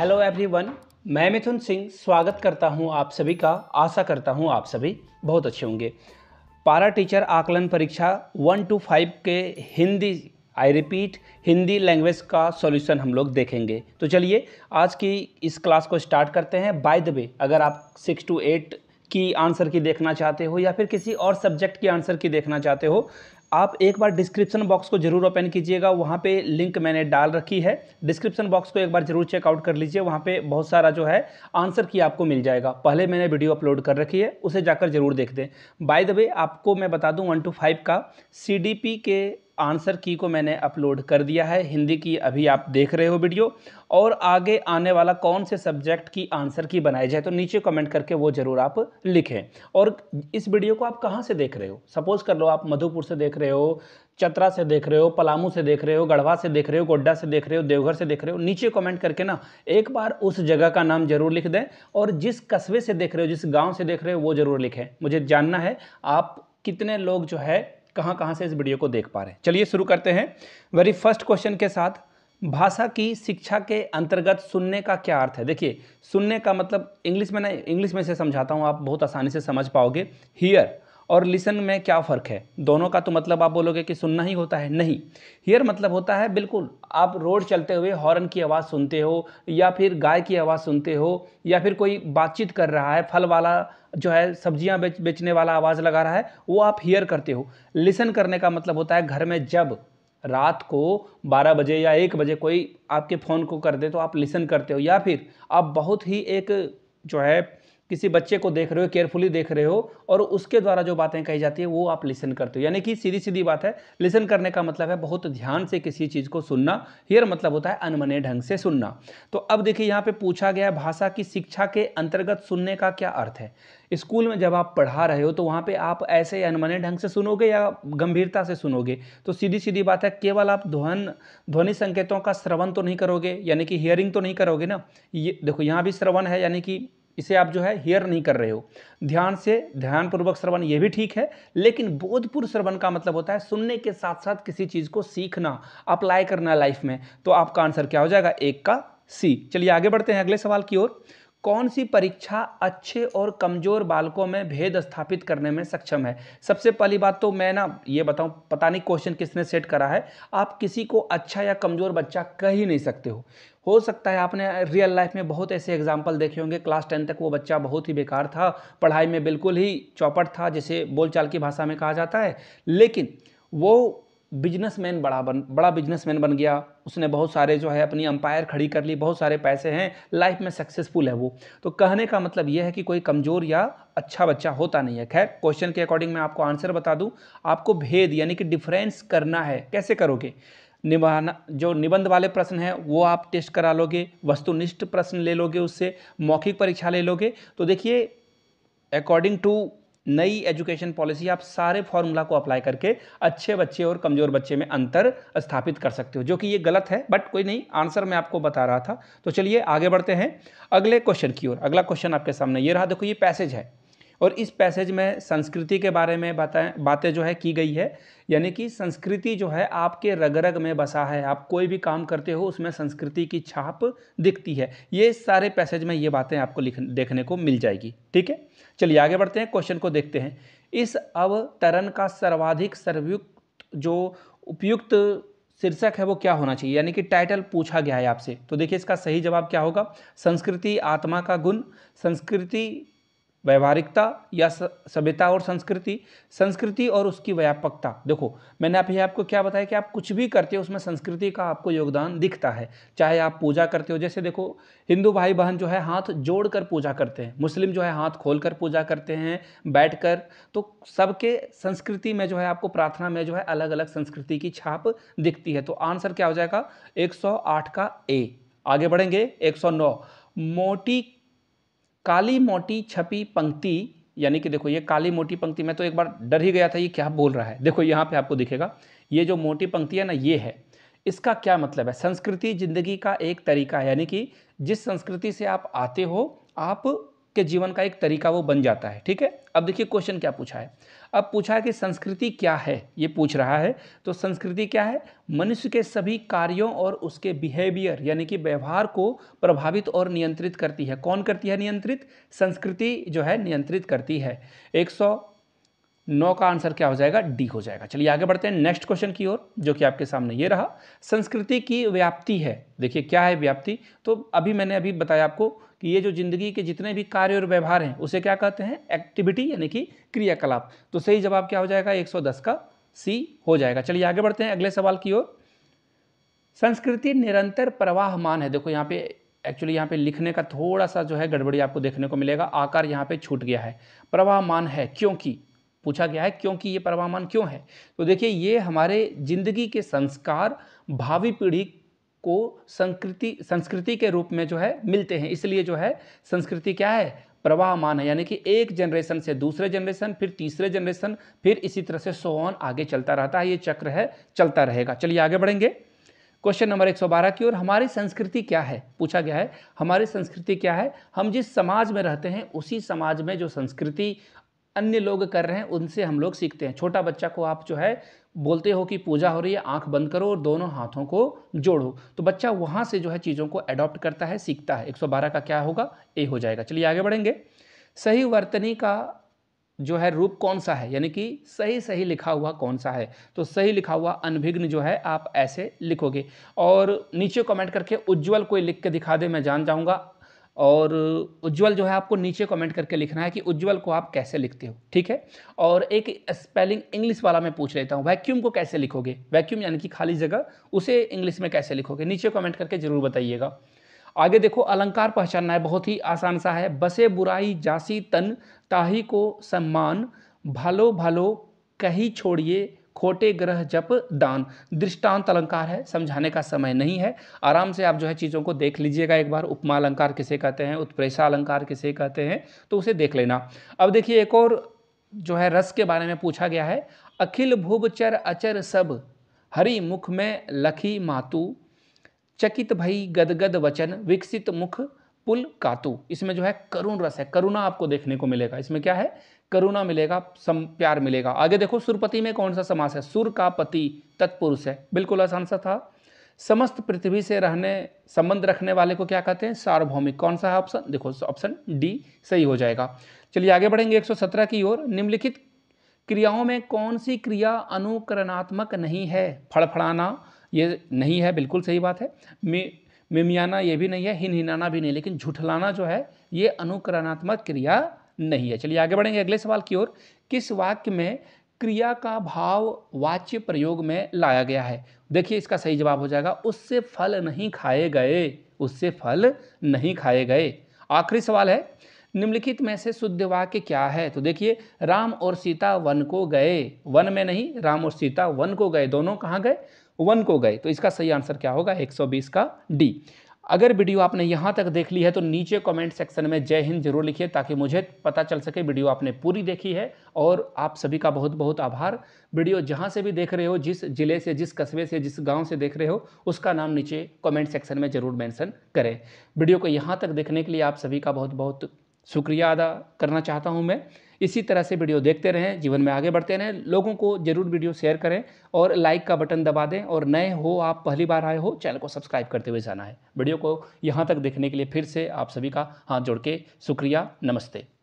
hello everyone मैं मिथुन सिंह स्वागत करता हूं आप सभी का आशा करता हूं आप सभी बहुत अच्छे होंगे पारा टीचर आकलन परीक्षा वन टू फाइव के Hindi I repeat Hindi language का सॉल्यूशन हम लोग देखेंगे तो चलिए आज की इस क्लास को स्टार्ट करते हैं बाय द वे अगर आप सिक्स टू एट की आंसर की देखना चाहते हो या फिर किसी और सब्जेक्ट की आंसर की देखना चाहते हो आप एक बार डिस्क्रिप्शन बॉक्स को जरूर ओपन कीजिएगा वहाँ पे लिंक मैंने डाल रखी है डिस्क्रिप्शन बॉक्स को एक बार जरूर चेकआउट कर लीजिए वहाँ पे बहुत सारा जो है आंसर की आपको मिल जाएगा पहले मैंने वीडियो अपलोड कर रखी है उसे जाकर जरूर देख दें बाय द वे आपको मैं बता दूँ वन टू फाइव का सी के आंसर की को मैंने अपलोड कर दिया है हिंदी की अभी आप देख रहे हो वीडियो और आगे आने वाला कौन से सब्जेक्ट की आंसर की बनाई जाए तो नीचे कमेंट करके वो ज़रूर आप लिखें और इस वीडियो को आप कहाँ से देख रहे हो सपोज़ कर लो आप मधुपुर से देख रहे हो चतरा से देख रहे हो पलामू से देख रहे हो गढ़वा से देख रहे हो गोड्डा से देख रहे हो देवघर से देख रहे हो नीचे कमेंट करके ना एक बार उस जगह का नाम जरूर लिख दें और जिस कस्बे से देख रहे हो जिस गांव से देख रहे हो वो जरूर लिखें मुझे जानना है आप कितने लोग जो है कहाँ कहाँ से इस वीडियो को देख पा रहे हैं चलिए शुरू करते हैं वेरी फर्स्ट क्वेश्चन के साथ भाषा की शिक्षा के अंतर्गत सुनने का क्या अर्थ है देखिए सुनने का मतलब इंग्लिश में ना इंग्लिश में से समझाता हूँ आप बहुत आसानी से समझ पाओगे हियर और लिसन में क्या फ़र्क है दोनों का तो मतलब आप बोलोगे कि सुनना ही होता है नहीं हियर मतलब होता है बिल्कुल आप रोड चलते हुए हॉर्न की आवाज़ सुनते हो या फिर गाय की आवाज़ सुनते हो या फिर कोई बातचीत कर रहा है फल वाला जो है सब्जियां बेच बेचने वाला आवाज़ लगा रहा है वो आप हियर करते हो लिसन करने का मतलब होता है घर में जब रात को 12 बजे या 1 बजे कोई आपके फ़ोन को कर दे तो आप लिसन करते हो या फिर आप बहुत ही एक जो है किसी बच्चे को देख रहे हो केयरफुली देख रहे हो और उसके द्वारा जो बातें कही जाती है वो आप लिसन करते हो यानी कि सीधी सीधी बात है लिसन करने का मतलब है बहुत ध्यान से किसी चीज़ को सुनना हियर मतलब होता है अनमने ढंग से सुनना तो अब देखिए यहाँ पे पूछा गया भाषा की शिक्षा के अंतर्गत सुनने का क्या अर्थ है स्कूल में जब आप पढ़ा रहे हो तो वहाँ पे आप ऐसे अनमने ढंग से सुनोगे या गंभीरता से सुनोगे तो सीधी सीधी बात है केवल आप ध्वन ध्वनि संकेतों का श्रवण तो नहीं करोगे यानी कि हियरिंग तो नहीं करोगे ना ये देखो यहाँ भी श्रवण है यानी कि इसे आप जो है हेयर नहीं कर रहे हो ध्यान से ध्यानपूर्वक श्रवण ये भी ठीक है लेकिन बोधपूर्व श्रवण का मतलब होता है सुनने के साथ साथ किसी चीज़ को सीखना अप्लाई करना लाइफ में तो आपका आंसर क्या हो जाएगा एक का सी चलिए आगे बढ़ते हैं अगले सवाल की ओर कौन सी परीक्षा अच्छे और कमज़ोर बालकों में भेद स्थापित करने में सक्षम है सबसे पहली बात तो मैं ना ये बताऊं पता नहीं क्वेश्चन किसने सेट करा है आप किसी को अच्छा या कमज़ोर बच्चा कह ही नहीं सकते हो हो सकता है आपने रियल लाइफ में बहुत ऐसे एग्जाम्पल देखे होंगे क्लास टेन तक वो बच्चा बहुत ही बेकार था पढ़ाई में बिल्कुल ही चौपट था जिसे बोलचाल की भाषा में कहा जाता है लेकिन वो बिजनेसमैन बड़ा बन बड़ा बिजनेसमैन बन गया उसने बहुत सारे जो है अपनी अंपायर खड़ी कर ली बहुत सारे पैसे हैं लाइफ में सक्सेसफुल है वो तो कहने का मतलब ये है कि कोई कमज़ोर या अच्छा बच्चा होता नहीं है खैर क्वेश्चन के अकॉर्डिंग मैं आपको आंसर बता दूं आपको भेद यानी कि डिफरेंस करना है कैसे करोगे निभाना जो निबंध वाले प्रश्न हैं वो आप टेस्ट करा लोगे वस्तुनिष्ठ प्रश्न ले लोगे उससे मौखिक परीक्षा ले लोगे तो देखिए अकॉर्डिंग टू नई एजुकेशन पॉलिसी आप सारे फॉर्मूला को अप्लाई करके अच्छे बच्चे और कमज़ोर बच्चे में अंतर स्थापित कर सकते हो जो कि ये गलत है बट कोई नहीं आंसर मैं आपको बता रहा था तो चलिए आगे बढ़ते हैं अगले क्वेश्चन की ओर अगला क्वेश्चन आपके सामने ये रहा देखो ये पैसेज है और इस पैसेज में संस्कृति के बारे में बातें बातें जो है की गई है यानी कि संस्कृति जो है आपके रग रग में बसा है आप कोई भी काम करते हो उसमें संस्कृति की छाप दिखती है ये सारे पैसेज में ये बातें आपको लिख देखने को मिल जाएगी ठीक है चलिए आगे बढ़ते हैं क्वेश्चन को देखते हैं इस अवतरण का सर्वाधिक सर्वयुक्त जो उपयुक्त शीर्षक है वो क्या होना चाहिए यानी कि टाइटल पूछा गया है आपसे तो देखिए इसका सही जवाब क्या होगा संस्कृति आत्मा का गुण संस्कृति व्यवहारिकता या सभ्यता और संस्कृति संस्कृति और उसकी व्यापकता देखो मैंने अभी आपको क्या बताया कि आप कुछ भी करते हो उसमें संस्कृति का आपको योगदान दिखता है चाहे आप पूजा करते हो जैसे देखो हिंदू भाई बहन जो है हाथ जोड़ कर पूजा करते हैं मुस्लिम जो है हाथ खोल कर पूजा करते हैं बैठ कर तो सबके संस्कृति में जो है आपको प्रार्थना में जो है अलग अलग संस्कृति की छाप दिखती है तो आंसर क्या हो जाएगा एक का ए आगे बढ़ेंगे एक मोटी काली मोटी छपी पंक्ति यानी कि देखो ये काली मोटी पंक्ति में तो एक बार डर ही गया था ये क्या बोल रहा है देखो यहाँ पे आपको दिखेगा ये जो मोटी पंक्ति है ना ये है इसका क्या मतलब है संस्कृति जिंदगी का एक तरीका है यानी कि जिस संस्कृति से आप आते हो आप के जीवन का एक तरीका वो बन जाता है ठीक है अब देखिए क्वेश्चन क्या पूछा है अब पूछा है कि संस्कृति क्या है ये पूछ रहा है तो संस्कृति क्या है मनुष्य के सभी कार्यों और उसके बिहेवियर यानी कि व्यवहार को प्रभावित और नियंत्रित करती है कौन करती है नियंत्रित संस्कृति जो है नियंत्रित करती है एक सौ नौ का आंसर क्या हो जाएगा डी हो जाएगा चलिए आगे बढ़ते हैं नेक्स्ट क्वेश्चन की ओर जो कि आपके सामने ये रहा संस्कृति की व्याप्ति है देखिए क्या है व्याप्ति तो अभी मैंने अभी बताया आपको कि ये जो जिंदगी के जितने भी कार्य और व्यवहार हैं उसे क्या कहते हैं एक्टिविटी यानी कि क्रियाकलाप तो सही जवाब क्या हो जाएगा एक का सी हो जाएगा चलिए आगे बढ़ते हैं अगले सवाल की ओर संस्कृति निरंतर प्रवाहमान है देखो यहाँ पे एक्चुअली यहाँ पे लिखने का थोड़ा सा जो है गड़बड़ी आपको देखने को मिलेगा आकार यहाँ पे छूट गया है प्रवाहमान है क्योंकि पूछा गया है क्योंकि ये परवामान क्यों है तो देखिए ये हमारे जिंदगी के संस्कार भावी पीढ़ी को संस्कृति संस्कृति के रूप में जो है मिलते हैं इसलिए जो है संस्कृति क्या है प्रवाहमान है यानी कि एक जनरेशन से दूसरे जनरेशन फिर तीसरे जनरेशन फिर इसी तरह से ऑन आगे चलता रहता है ये चक्र है चलता रहेगा चलिए आगे बढ़ेंगे क्वेश्चन नंबर 112 की ओर हमारी संस्कृति क्या है पूछा गया है हमारी संस्कृति क्या है हम जिस समाज में रहते हैं उसी समाज में जो संस्कृति अन्य लोग कर रहे हैं उनसे हम लोग सीखते हैं छोटा बच्चा को आप जो है बोलते हो कि पूजा हो रही है आंख बंद करो और दोनों हाथों को जोड़ो तो बच्चा वहां से जो है चीज़ों को अडॉप्ट करता है सीखता है 112 का क्या होगा ए हो जाएगा चलिए आगे बढ़ेंगे सही वर्तनी का जो है रूप कौन सा है यानी कि सही सही लिखा हुआ कौन सा है तो सही लिखा हुआ अनभिघ्न जो है आप ऐसे लिखोगे और नीचे कमेंट करके उज्ज्वल कोई लिख के दिखा दे मैं जान जाऊँगा और उज्ज्वल जो है आपको नीचे कमेंट करके लिखना है कि उज्ज्वल को आप कैसे लिखते हो ठीक है और एक स्पेलिंग इंग्लिश वाला मैं पूछ लेता हूँ वैक्यूम को कैसे लिखोगे वैक्यूम यानी कि खाली जगह उसे इंग्लिश में कैसे लिखोगे नीचे कमेंट करके ज़रूर बताइएगा आगे देखो अलंकार पहचानना है बहुत ही आसान सा है बसे बुराई जासी तन ताही को सम्मान भालो भालो कही छोड़िए खोटे ग्रह जप दान दृष्टांत अलंकार है समझाने का समय नहीं है आराम से आप जो है चीज़ों को देख लीजिएगा एक बार उपमा अलंकार किसे कहते हैं उत्प्रेषा अलंकार किसे कहते हैं तो उसे देख लेना अब देखिए एक और जो है रस के बारे में पूछा गया है अखिल भूवचर चर अचर सब हरि मुख में लखी मातु चकित भई गदगद वचन विकसित मुख पुल कातु इसमें जो है करुण रस है करुणा आपको देखने को मिलेगा इसमें क्या है करुणा मिलेगा सम प्यार मिलेगा आगे देखो सुरपति में कौन सा समास है सुर का पति तत्पुरुष है बिल्कुल आसान सा था समस्त पृथ्वी से रहने संबंध रखने वाले को क्या कहते हैं सार्वभौमिक कौन सा है ऑप्शन देखो ऑप्शन डी सही हो जाएगा चलिए आगे बढ़ेंगे 117 की ओर निम्नलिखित क्रियाओं में कौन सी क्रिया अनुकरणात्मक नहीं है फड़फड़ाना ये नहीं है बिल्कुल सही बात है मि मिमियाना ये भी नहीं है हिन हिनाना भी नहीं लेकिन झुठलाना जो है ये अनुकरणात्मक क्रिया नहीं है चलिए आगे बढ़ेंगे अगले सवाल की ओर किस वाक्य में क्रिया का भाव वाच्य प्रयोग में लाया गया है देखिए इसका सही जवाब हो जाएगा उससे फल नहीं खाए गए उससे फल नहीं खाए गए आखिरी सवाल है निम्नलिखित में से शुद्ध वाक्य क्या है तो देखिए राम और सीता वन को गए वन में नहीं राम और सीता वन को गए दोनों कहाँ गए वन को गए तो इसका सही आंसर क्या होगा 120 का डी अगर वीडियो आपने यहाँ तक देख ली है तो नीचे कमेंट सेक्शन में जय हिंद जरूर लिखिए ताकि मुझे पता चल सके वीडियो आपने पूरी देखी है और आप सभी का बहुत बहुत आभार वीडियो जहाँ से भी देख रहे हो जिस जिले से जिस कस्बे से जिस गांव से देख रहे हो उसका नाम नीचे कमेंट सेक्शन में ज़रूर मैंसन करें वीडियो को यहाँ तक देखने के लिए आप सभी का बहुत बहुत शुक्रिया अदा करना चाहता हूँ मैं इसी तरह से वीडियो देखते रहें जीवन में आगे बढ़ते रहें लोगों को जरूर वीडियो शेयर करें और लाइक का बटन दबा दें और नए हो आप पहली बार आए हो चैनल को सब्सक्राइब करते हुए जाना है वीडियो को यहाँ तक देखने के लिए फिर से आप सभी का हाथ जोड़ के शुक्रिया नमस्ते